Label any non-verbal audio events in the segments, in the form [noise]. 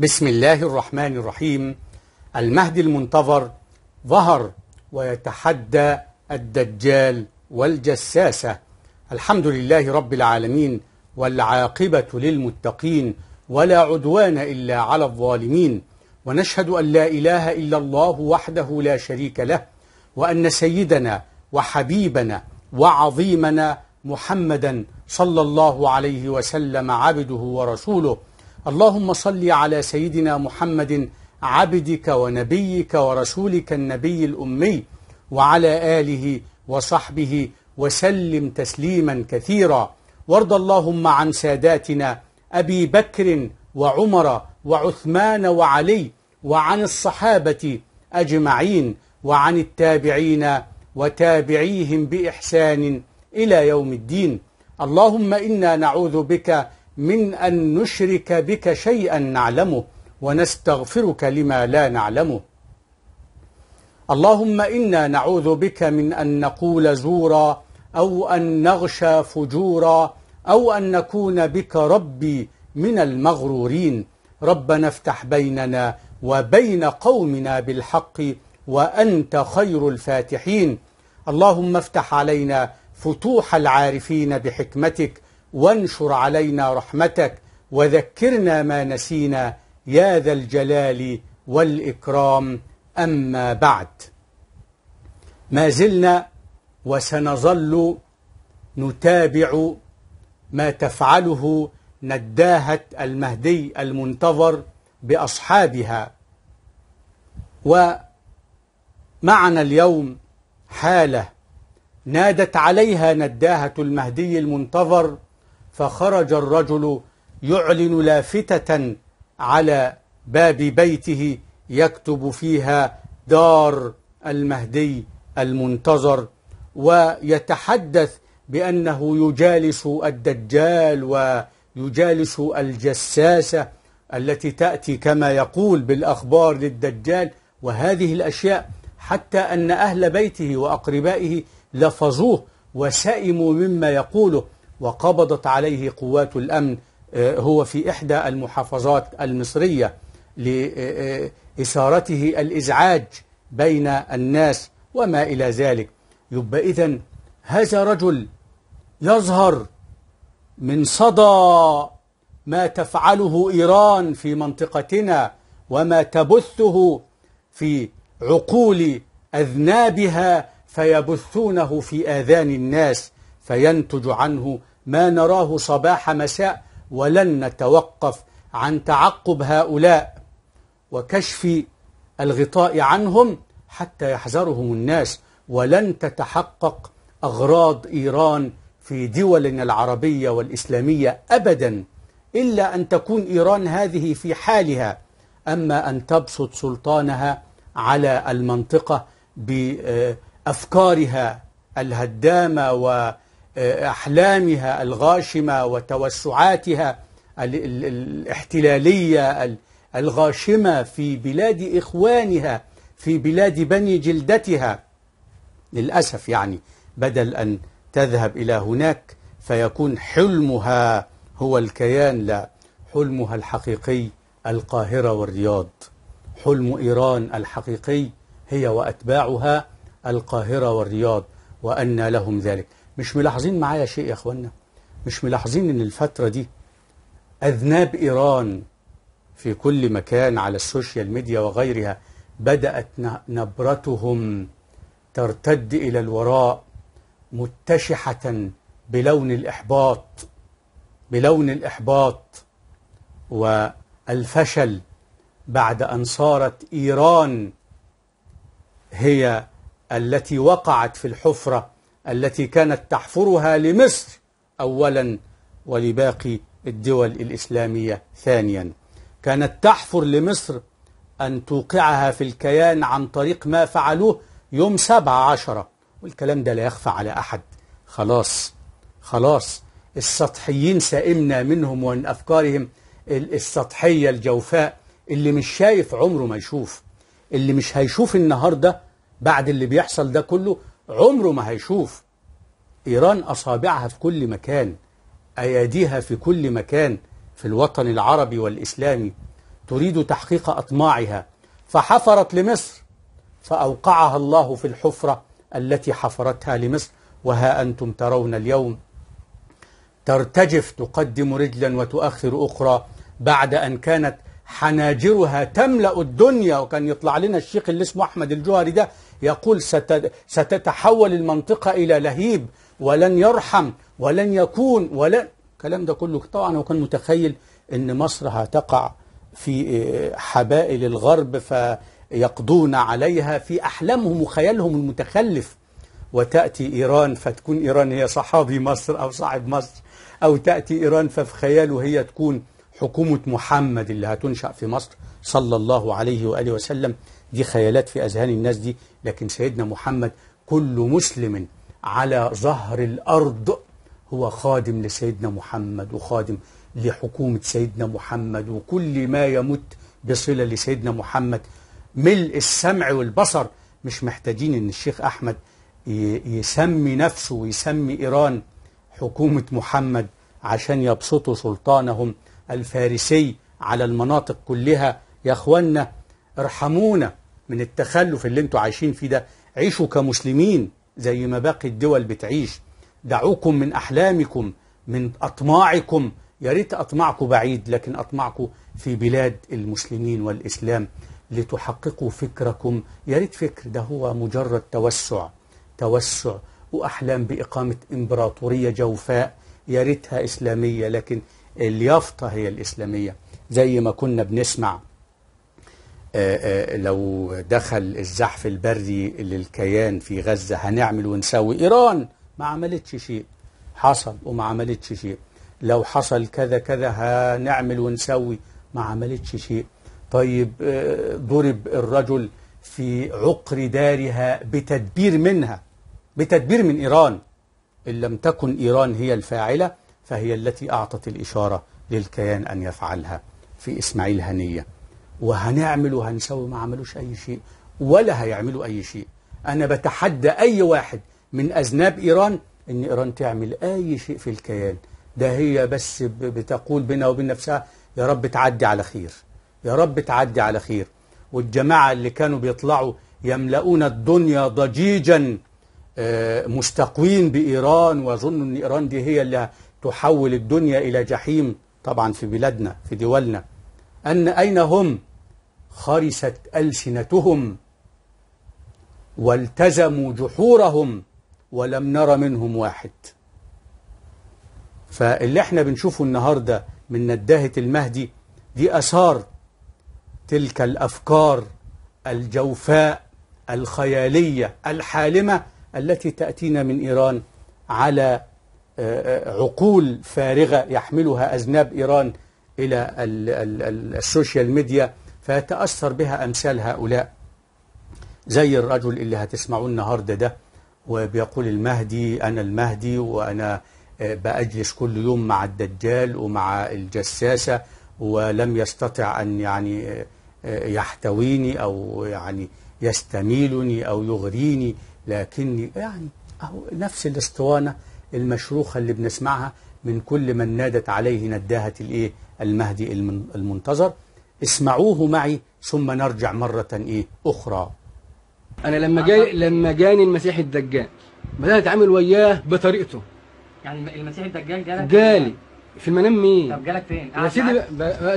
بسم الله الرحمن الرحيم المهدي المنتظر ظهر ويتحدى الدجال والجساسة الحمد لله رب العالمين والعاقبة للمتقين ولا عدوان إلا على الظالمين ونشهد أن لا إله إلا الله وحده لا شريك له وأن سيدنا وحبيبنا وعظيمنا محمدا صلى الله عليه وسلم عبده ورسوله اللهم صل على سيدنا محمد عبدك ونبيك ورسولك النبي الأمي وعلى آله وصحبه وسلم تسليما كثيرا وارض اللهم عن ساداتنا أبي بكر وعمر وعثمان وعلي وعن الصحابة أجمعين وعن التابعين وتابعيهم بإحسان إلى يوم الدين اللهم إنا نعوذ بك من أن نشرك بك شيئا نعلمه ونستغفرك لما لا نعلمه اللهم إنا نعوذ بك من أن نقول زورا أو أن نغشى فجورا أو أن نكون بك ربي من المغرورين ربنا افتح بيننا وبين قومنا بالحق وأنت خير الفاتحين اللهم افتح علينا فتوح العارفين بحكمتك وانشر علينا رحمتك وذكرنا ما نسينا يا ذا الجلال والإكرام أما بعد ما زلنا وسنظل نتابع ما تفعله نداهة المهدي المنتظر بأصحابها ومعنا اليوم حالة نادت عليها نداهة المهدي المنتظر فخرج الرجل يعلن لافتة على باب بيته يكتب فيها دار المهدي المنتظر ويتحدث بأنه يجالس الدجال ويجالس الجساسة التي تأتي كما يقول بالأخبار للدجال وهذه الأشياء حتى أن أهل بيته وأقربائه لفظوه وسئموا مما يقوله وقبضت عليه قوات الأمن آه، هو في إحدى المحافظات المصرية لإثارته الإزعاج بين الناس وما إلى ذلك يبقى إذا هذا رجل يظهر من صدى ما تفعله إيران في منطقتنا وما تبثه في عقول أذنابها فيبثونه في آذان الناس فينتج عنه ما نراه صباح مساء ولن نتوقف عن تعقب هؤلاء وكشف الغطاء عنهم حتى يحذرهم الناس ولن تتحقق أغراض إيران في دولنا العربية والإسلامية أبدا إلا أن تكون إيران هذه في حالها أما أن تبسط سلطانها على المنطقة بأفكارها الهدامة و أحلامها الغاشمة وتوسعاتها الاحتلالية الغاشمة في بلاد إخوانها في بلاد بني جلدتها للأسف يعني بدل أن تذهب إلى هناك فيكون حلمها هو الكيان لا حلمها الحقيقي القاهرة والرياض حلم إيران الحقيقي هي وأتباعها القاهرة والرياض وأن لهم ذلك مش ملاحظين معايا شيء يا اخوانا مش ملاحظين ان الفترة دي أذناب إيران في كل مكان على السوشيال ميديا وغيرها بدأت نبرتهم ترتد إلى الوراء متشحة بلون الإحباط بلون الإحباط والفشل بعد أن صارت إيران هي التي وقعت في الحفرة التي كانت تحفرها لمصر أولا ولباقي الدول الإسلامية ثانيا كانت تحفر لمصر أن توقعها في الكيان عن طريق ما فعلوه يوم سبعة عشرة والكلام ده لا يخفى على أحد خلاص خلاص السطحيين سئمنا منهم ومن أفكارهم السطحية الجوفاء اللي مش شايف عمره ما يشوف اللي مش هيشوف النهاردة بعد اللي بيحصل ده كله عمره ما هيشوف إيران أصابعها في كل مكان أياديها في كل مكان في الوطن العربي والإسلامي تريد تحقيق أطماعها فحفرت لمصر فأوقعها الله في الحفرة التي حفرتها لمصر وها أنتم ترون اليوم ترتجف تقدم رجلا وتؤخر أخرى بعد أن كانت حناجرها تملأ الدنيا وكان يطلع لنا الشيخ اللي اسمه أحمد الجوهري ده يقول ستتحول المنطقة إلى لهيب ولن يرحم ولن يكون ولن الكلام ده كله طبعا هو كان متخيل أن مصر هتقع في آه، حبائل الغرب فيقضون عليها في أحلامهم وخيالهم المتخلف وتأتي إيران فتكون إيران هي صحابي مصر أو صاحب مصر أو تأتي إيران ففي خياله هي تكون حكومة محمد اللي هتنشأ في مصر صلى الله عليه وآله وسلم دي خيالات في أذهان الناس دي لكن سيدنا محمد كل مسلم على ظهر الأرض هو خادم لسيدنا محمد وخادم لحكومة سيدنا محمد وكل ما يمت بصلة لسيدنا محمد ملء السمع والبصر مش محتاجين ان الشيخ احمد يسمي نفسه ويسمي ايران حكومة محمد عشان يبسطوا سلطانهم الفارسي على المناطق كلها يا اخوانا ارحمونا من التخلف اللي انتوا عايشين فيه ده عيشوا كمسلمين زي ما باقي الدول بتعيش دعوكم من أحلامكم من أطماعكم يا ريت أطماعكم بعيد لكن أطماعكم في بلاد المسلمين والإسلام لتحققوا فكركم يا ريت فكر ده هو مجرد توسع توسع وأحلام بإقامة إمبراطورية جوفاء يا ريتها إسلامية لكن اليافطة هي الإسلامية زي ما كنا بنسمع آه، آه، لو دخل الزحف البري للكيان في غزة هنعمل ونسوي إيران ما عملتش شيء حصل وما عملتش شيء لو حصل كذا كذا هنعمل ونسوي ما عملتش شيء طيب آه، ضرب الرجل في عقر دارها بتدبير منها بتدبير من إيران إن لم تكن إيران هي الفاعلة فهي التي أعطت الإشارة للكيان أن يفعلها في إسماعيل هنيه وهنعمل وهنسوي ما عملوش أي شيء ولا هيعملوا أي شيء أنا بتحدى أي واحد من أذناب إيران إن إيران تعمل أي شيء في الكيان ده هي بس بتقول بينها وبين نفسها يا رب تعدي على خير يا رب تعدي على خير والجماعة اللي كانوا بيطلعوا يملؤون الدنيا ضجيجا آه، مستقوين بإيران وظنوا أن إيران دي هي اللي تحول الدنيا إلى جحيم طبعا في بلادنا في دولنا أن أين هم خرست ألسنتهم والتزموا جحورهم ولم نر منهم واحد فاللي احنا بنشوفه النهاردة من ندهة المهدي دي أثار تلك الأفكار الجوفاء الخيالية الحالمة التي تأتينا من إيران على آه، آه، عقول فارغة يحملها أذناب إيران إلى السوشيال ميديا فيتأثر بها أمثال هؤلاء زي الرجل اللي هتسمعوه النهاردة ده وبيقول المهدي أنا المهدي وأنا آه، بأجلس كل يوم مع الدجال ومع الجساسة ولم يستطع أن يعني آه، آه، يحتويني أو يعني يستميلني أو يغريني لكني يعني أهو نفس الاسطوانة المشروخة اللي بنسمعها من كل من نادت عليه نداهة الإيه المهدي المنتظر اسمعوه معي ثم نرجع مرة إيه أخرى أنا لما جاي لما جاني المسيح الدجال بدأت أتعامل وياه بطريقته يعني المسيح الدجال جالك جالي في المنام مين؟ طب جالك فين؟ يا سيدي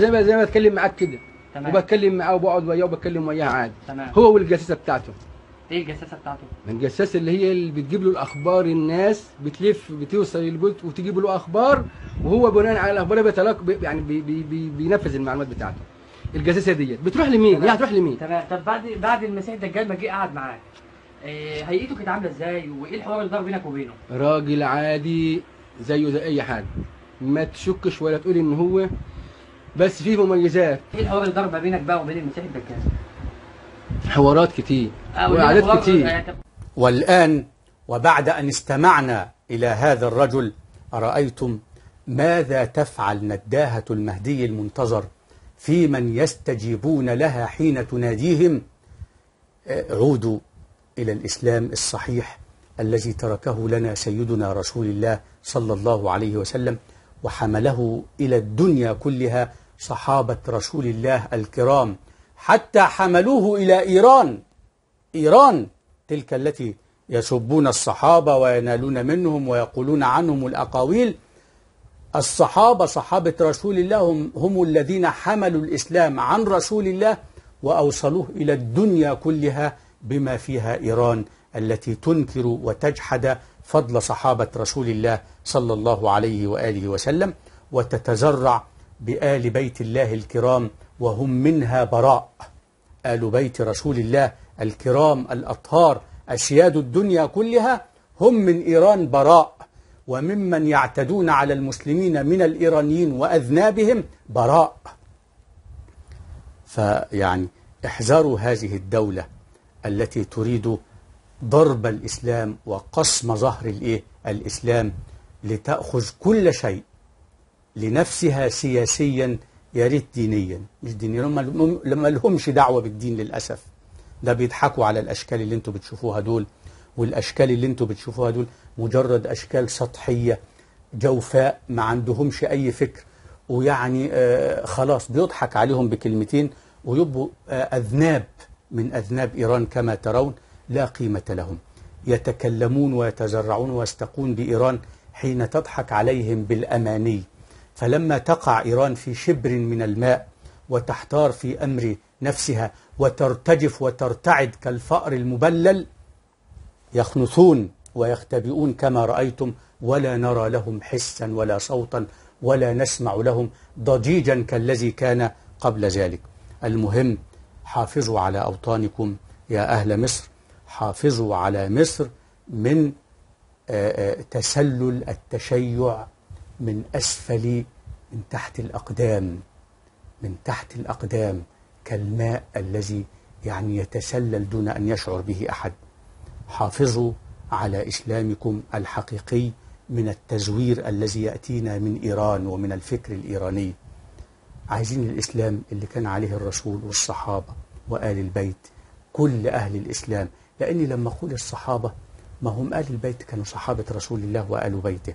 زي ما زي ما بتكلم معاك كده تمام وبتكلم معاه وبقعد وياه وبتكلم وياه عادي تمام هو والجساسه بتاعته ايه الجساسه بتاعته؟ الجساسه اللي هي اللي بتجيب له الاخبار الناس بتلف بتوصل البيت وتجيب له اخبار وهو بناء على الاخبار بيتلاقى يعني بي بي بي بينفذ المعلومات بتاعته الجاسوسيه ديت بتروح لمين؟ هي هتروح لمين؟ تمام طب بعد بعد المسيح الدجال ما جه قعد معاك آه، هيئته كانت عامله ازاي وايه الحوار اللي دار بينك وبينه؟ راجل عادي زيه زي اي حد ما تشكش ولا تقول ان هو بس فيه مميزات ايه الحوار اللي دار ما بينك بقى وبين المسيح الدجال؟ حوارات كتير آه، وقعدات كتير آه، والان وبعد ان استمعنا الى هذا الرجل ارايتم ماذا تفعل نداهه المهدي المنتظر في من يستجيبون لها حين تناديهم آه، عودوا إلى الإسلام الصحيح الذي تركه لنا سيدنا رسول الله صلى الله عليه وسلم وحمله إلى الدنيا كلها صحابة رسول الله الكرام حتى حملوه إلى إيران إيران تلك التي يسبون الصحابة وينالون منهم ويقولون عنهم الأقاويل الصحابة صحابة رسول الله هم, هم الذين حملوا الإسلام عن رسول الله وأوصلوه إلى الدنيا كلها بما فيها إيران التي تنكر وتجحد فضل صحابة رسول الله صلى الله عليه وآله وسلم وتتزرع بآل بيت الله الكرام وهم منها براء آل بيت رسول الله الكرام الأطهار أسياد الدنيا كلها هم من إيران براء وممن يعتدون على المسلمين من الإيرانيين وأذنابهم براء فيعني احذروا هذه الدولة التي تريد ضرب الإسلام وقصم ظهر الإيه؟ الإسلام لتأخذ كل شيء لنفسها سياسيا يا ريت دينيا مش دينيا لما لهمش دعوة بالدين للأسف ده بيضحكوا على الأشكال اللي انتوا بتشوفوها دول والأشكال اللي انتوا بتشوفوها دول مجرد أشكال سطحية جوفاء ما عندهمش أي فكر ويعني آه، خلاص بيضحك عليهم بكلمتين ويبقوا آه، أذناب من أذناب إيران كما ترون لا قيمة لهم يتكلمون ويتزرعون ويستقون بإيران حين تضحك عليهم بالأماني فلما تقع إيران في شبر من الماء وتحتار في أمر نفسها وترتجف وترتعد كالفأر المبلل يخنثون ويختبئون كما رأيتم ولا نرى لهم حسا ولا صوتا ولا نسمع لهم ضجيجا كالذي كان قبل ذلك المهم حافظوا على أوطانكم يا أهل مصر حافظوا على مصر من آه، آه، تسلل التشيع من أسفل من تحت الأقدام من تحت الأقدام كالماء الذي يعني يتسلل دون أن يشعر به أحد حافظوا على إسلامكم الحقيقي من التزوير الذي يأتينا من إيران ومن الفكر الإيراني عايزين الإسلام اللي كان عليه الرسول والصحابة وآل البيت كل أهل الإسلام لأني لما أقول الصحابة ما هم آل البيت كانوا صحابة رسول الله وآل بيته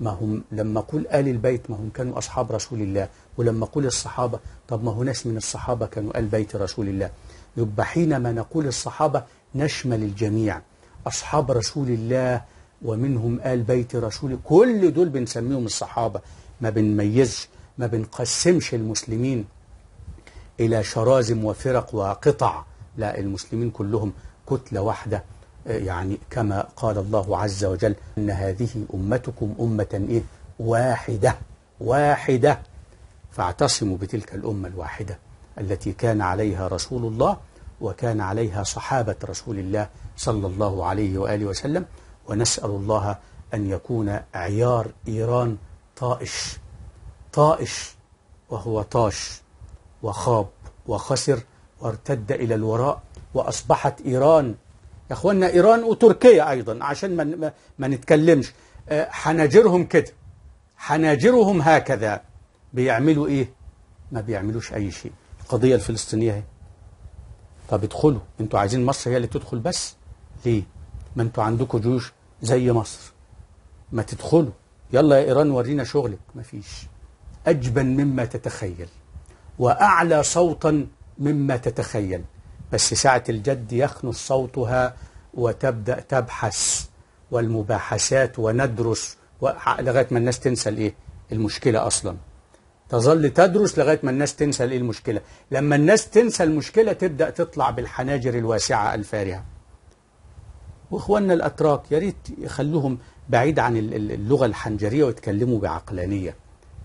ما هم لما أقول آل البيت ما هم كانوا أصحاب رسول الله ولما أقول الصحابة طب ما هو ناس من الصحابة كانوا آل بيت رسول الله يبقى حينما نقول الصحابة نشمل الجميع أصحاب رسول الله ومنهم آل بيت رسول كل دول بنسميهم الصحابة ما بنميزش ما بنقسمش المسلمين إلى شرازم وفرق وقطع لا المسلمين كلهم كتلة واحدة يعني كما قال الله عز وجل أن هذه أمتكم أمة إيه؟ واحدة واحدة فاعتصموا بتلك الأمة الواحدة التي كان عليها رسول الله وكان عليها صحابة رسول الله صلى الله عليه وآله وسلم ونسأل الله أن يكون عيار إيران طائش طائش وهو طاش وخاب وخسر وارتد إلى الوراء وأصبحت إيران يا أخوانا إيران وتركيا أيضا عشان ما, ما نتكلمش آه، حناجرهم كده حناجرهم هكذا بيعملوا إيه ما بيعملوش أي شيء القضية الفلسطينية طب ادخلوا انتوا عايزين مصر هي اللي تدخل بس ليه ما انتوا عندكم جيوش زي مصر ما تدخلوا يلا يا ايران ورينا شغلك ما فيش اجبن مما تتخيل واعلى صوتا مما تتخيل بس ساعة الجد يخنص صوتها وتبدأ تبحث والمباحثات وندرس لغاية ما الناس تنسى الايه المشكلة أصلاً تظل تدرس لغاية ما الناس تنسى ايه المشكلة لما الناس تنسى المشكلة تبدأ تطلع بالحناجر الواسعة الفارهة واخواننا الاتراك يا ريت يخلوهم بعيد عن اللغة الحنجرية ويتكلموا بعقلانية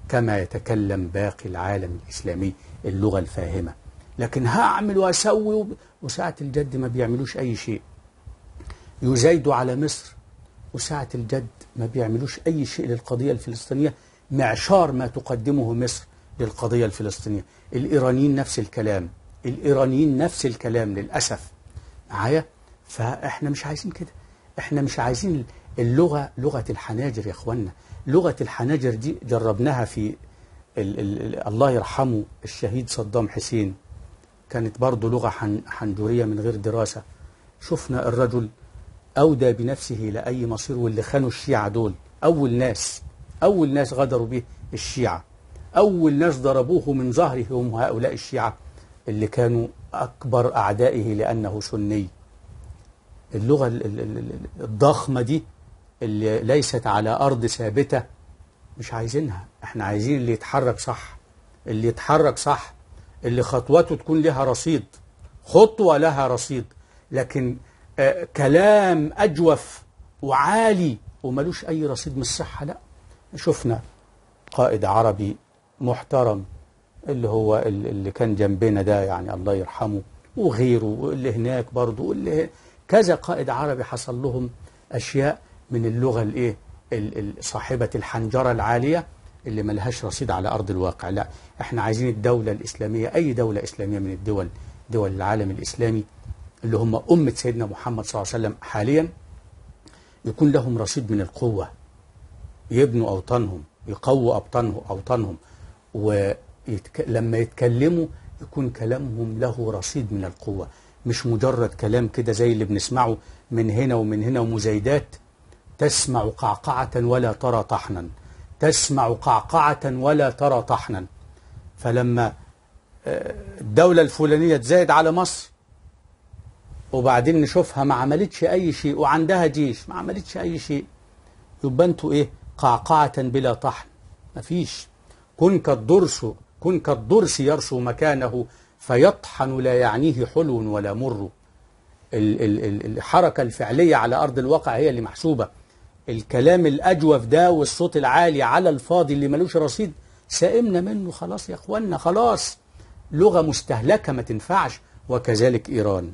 كما يتكلم باقي العالم الإسلامي اللغة الفاهمة لكن هعمل وأسوي وساعة الجد ما بيعملوش أي شيء يزايدوا على مصر وساعة الجد ما بيعملوش أي شيء للقضية الفلسطينية معشار ما تقدمه مصر للقضية الفلسطينية الإيرانيين نفس الكلام الإيرانيين نفس الكلام للأسف معايا فإحنا مش عايزين كده إحنا مش عايزين اللغة لغة الحناجر يا إخوانا لغة الحناجر دي جربناها في ال ال الله يرحمه الشهيد صدام حسين كانت برضه لغة حن حنجرية من غير دراسة شفنا الرجل أودى بنفسه لأي مصير واللي خانوا الشيعة دول أول ناس أول ناس غدروا به الشيعة أول ناس ضربوه من ظهره هم هؤلاء الشيعة اللي كانوا أكبر أعدائه لأنه سني اللغة الضخمة دي اللي ليست على أرض ثابتة مش عايزينها احنا عايزين اللي يتحرك صح اللي يتحرك صح اللي خطوته تكون لها رصيد خطوة لها رصيد لكن آه، كلام أجوف وعالي وملوش أي رصيد من الصحة لا شفنا قائد عربي محترم اللي هو اللي كان جنبنا ده يعني الله يرحمه وغيره واللي هناك برضه واللي كذا قائد عربي حصل لهم أشياء من اللغة الإيه صاحبة الحنجرة العالية اللي ملهاش رصيد على أرض الواقع لا احنا عايزين الدولة الإسلامية أي دولة إسلامية من الدول دول العالم الإسلامي اللي هم أمة سيدنا محمد صلى الله عليه وسلم حاليا يكون لهم رصيد من القوة يبنوا أوطانهم يقووا أوطانهم أوطانهم ويتك... يتكلموا يكون كلامهم له رصيد من القوة مش مجرد كلام كده زي اللي بنسمعه من هنا ومن هنا ومزايدات تسمع قعقعة ولا ترى طحنا تسمع قعقعة ولا ترى طحنا فلما آه، الدولة الفلانية تزايد على مصر وبعدين نشوفها ما عملتش أي شيء وعندها جيش ما عملتش أي شيء يبقى انتوا إيه قعقعة بلا طحن مفيش كن كالضرس كن كالضرس يرسو مكانه فيطحن لا يعنيه حلو ولا مر الحركة الفعلية على أرض الواقع هي اللي محسوبة الكلام الأجوف ده والصوت العالي على الفاضي اللي ملوش رصيد سئمنا منه خلاص يا اخوانا خلاص لغة مستهلكة ما تنفعش وكذلك إيران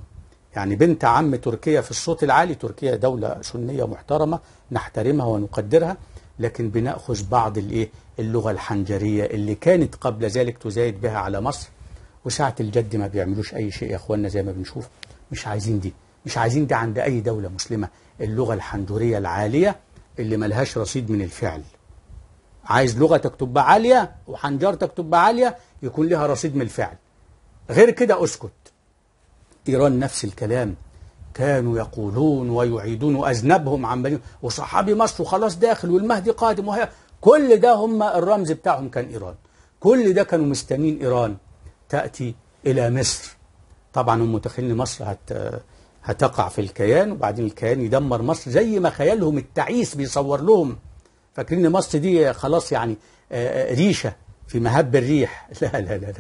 يعني بنت عم تركيا في الصوت العالي تركيا دولة سنية محترمة نحترمها ونقدرها لكن بنأخذ بعض الإيه اللغة الحنجرية اللي كانت قبل ذلك تزايد بها على مصر وساعة الجد ما بيعملوش أي شيء يا إخواننا زي ما بنشوف مش عايزين دي مش عايزين دي عند أي دولة مسلمة اللغة الحنجرية العالية اللي ملهاش رصيد من الفعل عايز لغة تكتب عالية وحنجرتك تكتب عالية يكون لها رصيد من الفعل غير كده أسكت إيران نفس الكلام كانوا يقولون ويعيدون أذنبهم عن بني وصحابي مصر وخلاص داخل والمهدي قادم وهي كل ده هم الرمز بتاعهم كان إيران كل ده كانوا مستنين إيران تأتي إلى مصر طبعا هم متخيلين مصر هت هتقع في الكيان وبعدين الكيان يدمر مصر زي ما خيالهم التعيس بيصور لهم فاكرين مصر دي خلاص يعني آه، آه، ريشة في مهب الريح [laughs] لا لا لا, لا.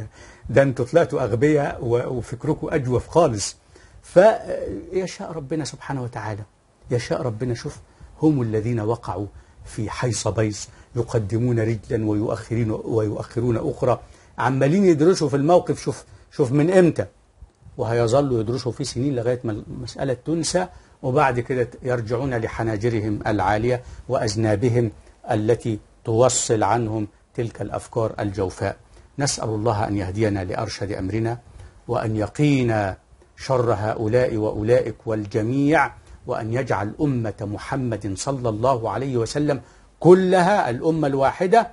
ده انتوا طلعتوا أغبياء وفكركم أجوف خالص فيشاء ربنا سبحانه وتعالى يشاء ربنا شوف هم الذين وقعوا في حيص بيص يقدمون رجلا ويؤخرين ويؤخرون أخرى عمالين يدرسوا في الموقف شوف شوف من امتى وهيظلوا يدرسوا في سنين لغاية ما المسألة تنسى وبعد كده يرجعون لحناجرهم العالية وأذنابهم التي توصل عنهم تلك الأفكار الجوفاء نسأل الله أن يهدينا لأرشد أمرنا وأن يقينا شر هؤلاء وأولئك والجميع وأن يجعل أمة محمد صلى الله عليه وسلم كلها الأمة الواحدة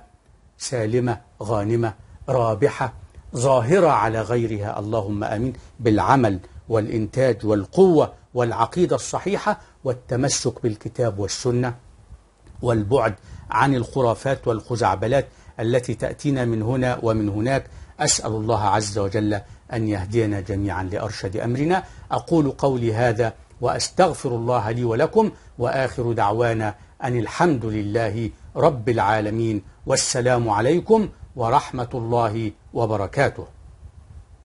سالمة غانمة رابحة ظاهرة على غيرها اللهم آمين بالعمل والإنتاج والقوة والعقيدة الصحيحة والتمسك بالكتاب والسنة والبعد عن الخرافات والخزعبلات التي تأتينا من هنا ومن هناك أسأل الله عز وجل أن يهدينا جميعا لأرشد أمرنا أقول قولي هذا وأستغفر الله لي ولكم وآخر دعوانا أن الحمد لله رب العالمين والسلام عليكم ورحمة الله وبركاته